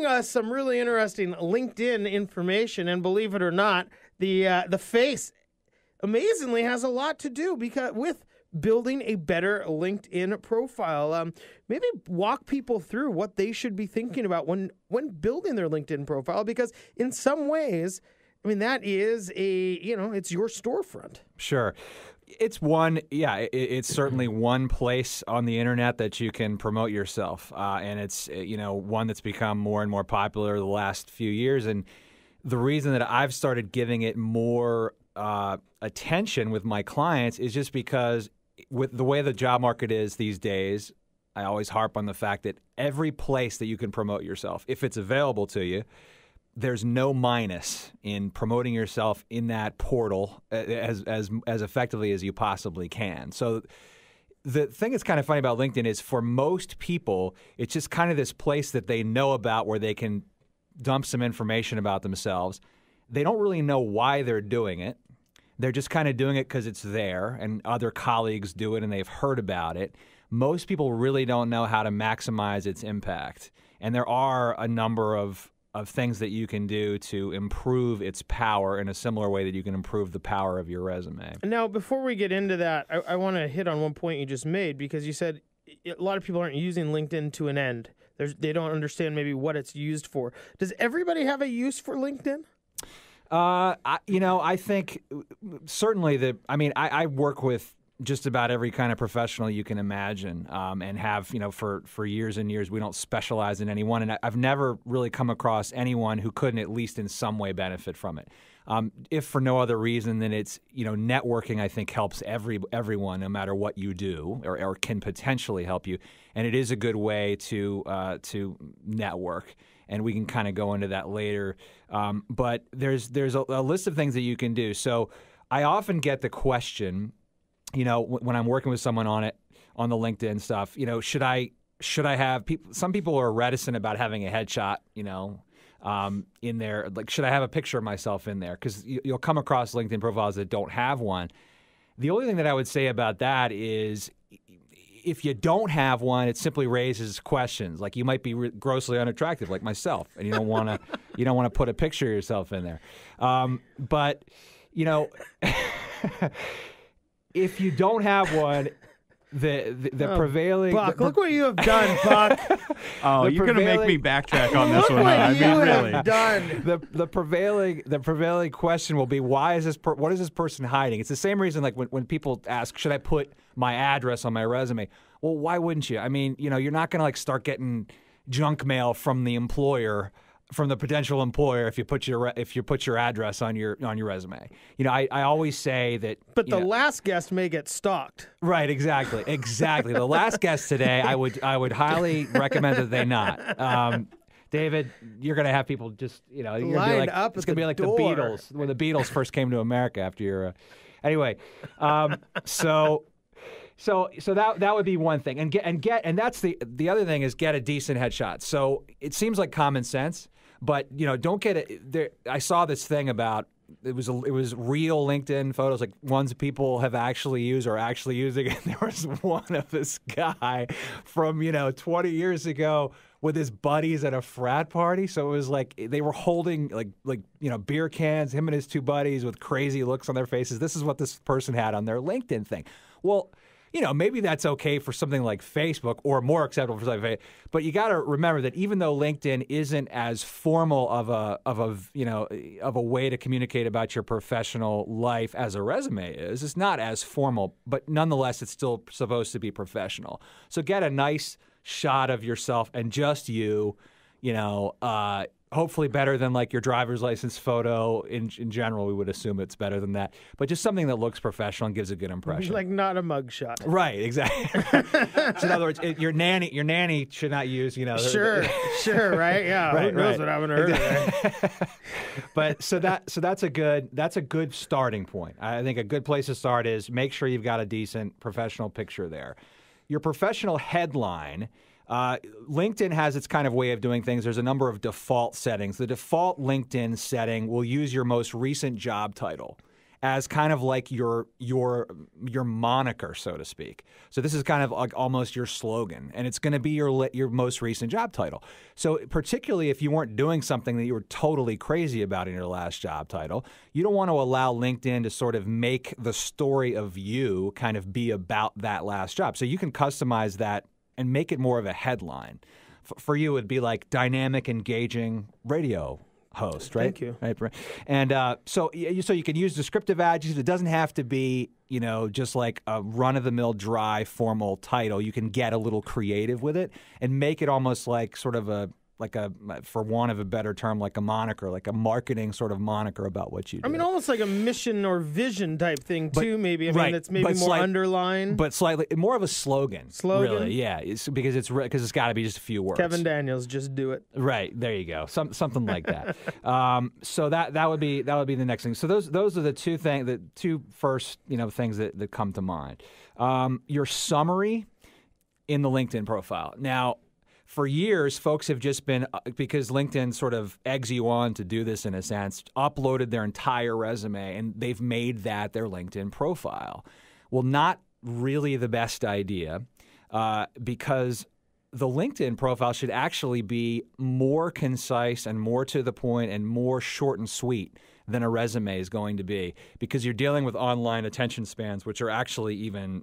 giving us some really interesting LinkedIn information, and believe it or not, the uh, the face amazingly has a lot to do because with building a better LinkedIn profile. Um, maybe walk people through what they should be thinking about when when building their LinkedIn profile, because in some ways. I mean, that is a, you know, it's your storefront. Sure it's one, yeah, it, it's certainly one place on the internet that you can promote yourself, uh, and it's uh, you know one that's become more and more popular the last few years. And the reason that I've started giving it more uh, attention with my clients is just because with the way the job market is these days, I always harp on the fact that every place that you can promote yourself, if it's available to you, there's no minus in promoting yourself in that portal uh, as as as effectively as you possibly can. So the thing that's kind of funny about LinkedIn is for most people, it's just kind of this place that they know about where they can dump some information about themselves. They don't really know why they're doing it. They're just kind of doing it because it's there and other colleagues do it and they've heard about it. Most people really don't know how to maximize its impact. And there are a number of of things that you can do to improve its power in a similar way that you can improve the power of your resume. Now, before we get into that, I, I want to hit on one point you just made because you said a lot of people aren't using LinkedIn to an end. There's, they don't understand maybe what it's used for. Does everybody have a use for LinkedIn? Uh, I, you know, I think uh, certainly that. I mean, I, I work with just about every kind of professional you can imagine um, and have you know for for years and years we don't specialize in anyone and I, have never really come across anyone who couldn't at least in some way benefit from it um, if for no other reason than it's you know networking I think helps every everyone no matter what you do or, or can potentially help you and it is a good way to uh, to network and we can kind of go into that later um, but there's there's a, a list of things that you can do so I often get the question you know, when I'm working with someone on it on the LinkedIn stuff, you know, should I should I have people? Some people are reticent about having a headshot, you know, um, in there. Like, should I have a picture of myself in there? Because you, will come across LinkedIn profiles that don't have one. The only thing that I would say about that is. If you don't have one, it simply raises questions. Like you might be re- grossly unattractive, like myself, and you don't want to, you don't want to put a picture of yourself in there. Um, but you know, if you don't have one, the the, the oh, prevailing Buck, the, look what you have done, Buck. oh, you're gonna make me backtrack on this one. Huh? I mean, really, done. The the prevailing the prevailing question will be why is this per, what is this person hiding? It's the same reason like when when people ask should I put my address on my resume? Well, why wouldn't you? I mean, you know, you're not gonna like start getting junk mail from the employer from the potential employer if you put your if you put your address on your on your resume. You know, I, I always say that. But the know, last guest may get stalked. Right. Exactly. Exactly. the last guest today, I would I would highly recommend that they not. Um, David, you're gonna have people just you know you're gonna like, up. It's gonna be like door. the Beatles when the Beatles first came to America after your. Uh, anyway, um, so. So, so that that would be one thing, and get and get, and that's the the other thing is get a decent headshot. So it seems like common sense, but you know, don't get it. There, I saw this thing about it was a, it was real LinkedIn photos, like ones people have actually used or actually using. And there was one of this guy from you know 20 years ago with his buddies at a frat party. So it was like they were holding like like you know beer cans. Him and his two buddies with crazy looks on their faces. This is what this person had on their LinkedIn thing. Well, you know, maybe that's okay for something like Facebook or more acceptable for something. Like but you got to remember that even though LinkedIn isn't as formal of a of a you know of a way to communicate about your professional life as a resume is, it's not as formal, but nonetheless, it's still supposed to be professional. So get a nice shot of yourself and just you you know, uh, hopefully better than like your driver's license photo. In in general, we would assume it's better than that, but just something that looks professional and gives a good impression. Like not a mugshot. Right. Exactly. so in other words, it, your nanny your nanny should not use you know. Sure. sure. Right. Yeah. right, Who knows right. what I've Exactly. but so that so that's a good that's a good starting point. I think a good place to start is make sure you've got a decent professional picture there. Your professional headline uh, LinkedIn has its kind of way of doing things. There's a number of default settings. The default LinkedIn setting will use your most recent job title as kind of like your your your moniker, so to speak. So this is kind of like almost your slogan, and it's going to be your your most recent job title. So particularly if you weren't doing something that you were totally crazy about in your last job title, you don't want to allow LinkedIn to sort of make the story of you kind of be about that last job. So you can customize that and make it more of a headline. F- for you, it'd be like dynamic, engaging radio host, right? Thank you. Right, and uh, so you, so you can use descriptive adjectives. It doesn't have to be you know just like a run of the mill, dry, formal title. You can get a little creative with it and make it almost like sort of a like a uh, for want of a better term like a moniker like a marketing sort of moniker about what you do. I mean almost like a mission or vision type thing but, too maybe I right, mean it's maybe more slight, underlined but slightly more of a slogan slogan really yeah it's because it's because it's got to be just a few words Kevin Daniels just do it right there you go Some, something like that um, so that that would be that would be the next thing so those those are the two thing the two first you know things that, that come to mind um, your summary in the LinkedIn profile now for years, folks have just been uh, because LinkedIn sort of eggs you on to do this in a sense, uploaded their entire resume and they've made that their LinkedIn profile. Well, not really the best idea uh, because the LinkedIn profile should actually be more concise and more to the point and more short and sweet than a resume is going to be because you're dealing with online attention spans, which are actually even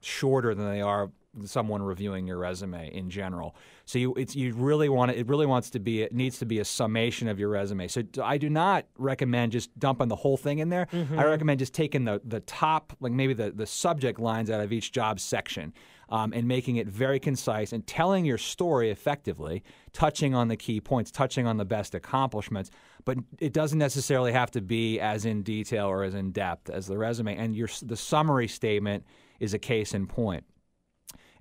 shorter than they are someone reviewing your resume in general. So you it's you really want to, it really wants to be it needs to be a summation of your resume. So I do not recommend just dumping the whole thing in there. Mm-hmm. I recommend just taking the the top like maybe the the subject lines out of each job section. Um, and making it very concise and telling your story effectively, touching on the key points, touching on the best accomplishments. But it doesn't necessarily have to be as in detail or as in depth as the resume. And your the summary statement is a case in point.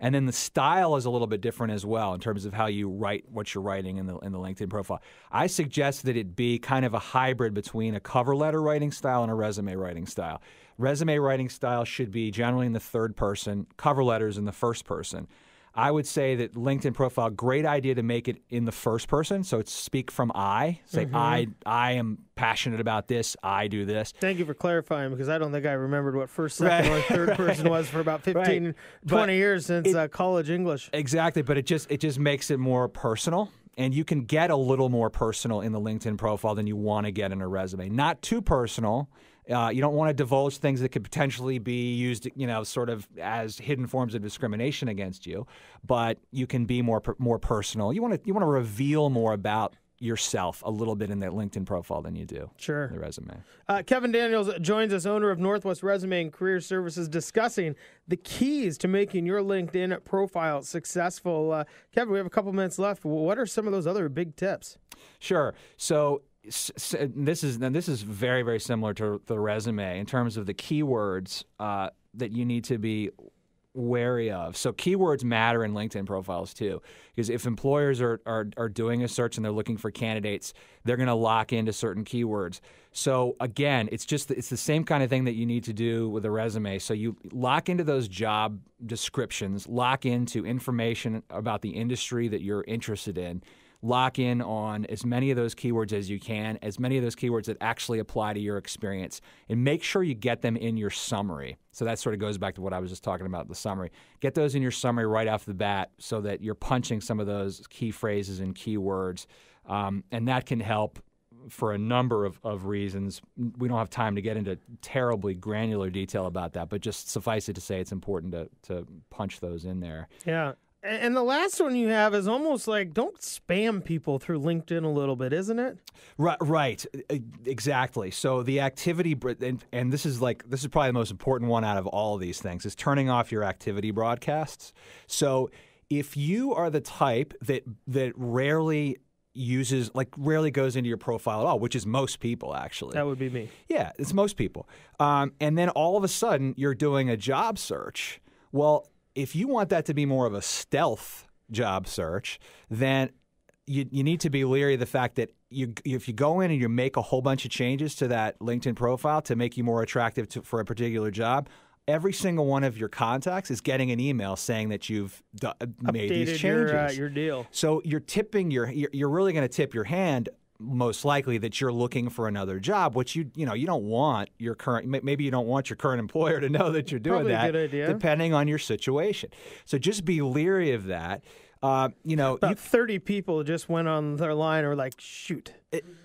And then the style is a little bit different as well in terms of how you write what you're writing in the in the LinkedIn profile. I suggest that it be kind of a hybrid between a cover letter writing style and a resume writing style. Resume writing style should be generally in the third person, cover letters in the first person. I would say that LinkedIn profile, great idea to make it in the first person. So it's speak from I. Say mm-hmm. I I am passionate about this. I do this. Thank you for clarifying because I don't think I remembered what first, second, right. or third right. person was for about 15, right. 20 years since it, uh, college English. Exactly, but it just it just makes it more personal. And you can get a little more personal in the LinkedIn profile than you want to get in a resume. Not too personal, uh, you don't want to divulge things that could potentially be used, you know, sort of as hidden forms of discrimination against you. But you can be more more personal. You want to you want to reveal more about yourself a little bit in that LinkedIn profile than you do. Sure. The resume. Uh, Kevin Daniels joins us, owner of Northwest Resume and Career Services, discussing the keys to making your LinkedIn profile successful. Uh, Kevin, we have a couple minutes left. What are some of those other big tips? Sure. So this is and this is very very similar to the resume in terms of the keywords uh, that you need to be wary of. So keywords matter in LinkedIn profiles too, because if employers are, are, are doing a search and they're looking for candidates, they're going to lock into certain keywords. So again, it's just it's the same kind of thing that you need to do with a resume. So you lock into those job descriptions, lock into information about the industry that you're interested in lock in on as many of those keywords as you can, as many of those keywords that actually apply to your experience, and make sure you get them in your summary. So that sort of goes back to what I was just talking about the summary. Get those in your summary right off the bat so that you're punching some of those key phrases and keywords. Um, and that can help for a number of, of reasons. We don't have time to get into terribly granular detail about that, but just suffice it to say it's important to, to punch those in there. Yeah. And the last one you have is almost like don't spam people through LinkedIn a little bit, isn't it? Right, right, exactly. So the activity, and, and this is like this is probably the most important one out of all of these things is turning off your activity broadcasts. So if you are the type that that rarely uses like rarely goes into your profile at all, which is most people actually. That would be me. Yeah, it's most people. Um, and then all of a sudden you're doing a job search. Well, if you want that to be more of a stealth job search, then you, you need to be leery of the fact that you, if you go in and you make a whole bunch of changes to that LinkedIn profile to make you more attractive to, for a particular job, every single one of your contacts is getting an email saying that you've d- made these changes. Your, uh, your deal. So you're tipping your you're, really going to tip your hand most likely that you're looking for another job, which you you know you don't want your current maybe you don't want your current employer to know that you're doing that. Depending on your situation, so just be leery of that. Uh, you know, about you, thirty people just went on their line or like shoot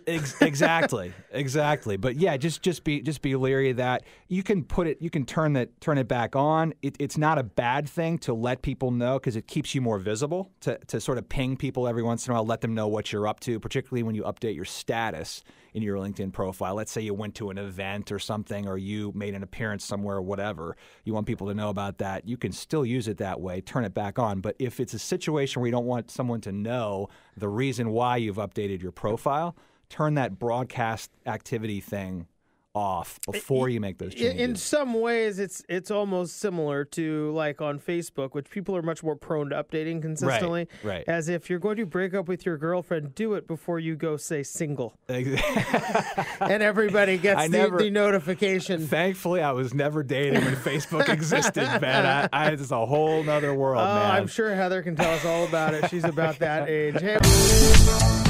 exactly, exactly. But yeah, just just be just be leery of that. You can put it, you can turn that turn it back on. It, it's not a bad thing to let people know because it keeps you more visible. To to sort of ping people every once in a while, let them know what you're up to, particularly when you update your status in your LinkedIn profile. Let's say you went to an event or something, or you made an appearance somewhere or whatever. You want people to know about that. You can still use it that way. Turn it back on. But if it's a situation where you don't want someone to know the reason why you've updated your profile turn that broadcast activity thing off before you make those changes. In some ways, it's it's almost similar to like on Facebook, which people are much more prone to updating consistently. Right. right. As if you're going to break up with your girlfriend, do it before you go say single. and everybody gets the, never, the, notification. Thankfully, I was never dating when Facebook existed, man. I, I, it's a whole other world, oh, man. I'm sure Heather can tell us all about it. She's about that age. Hey.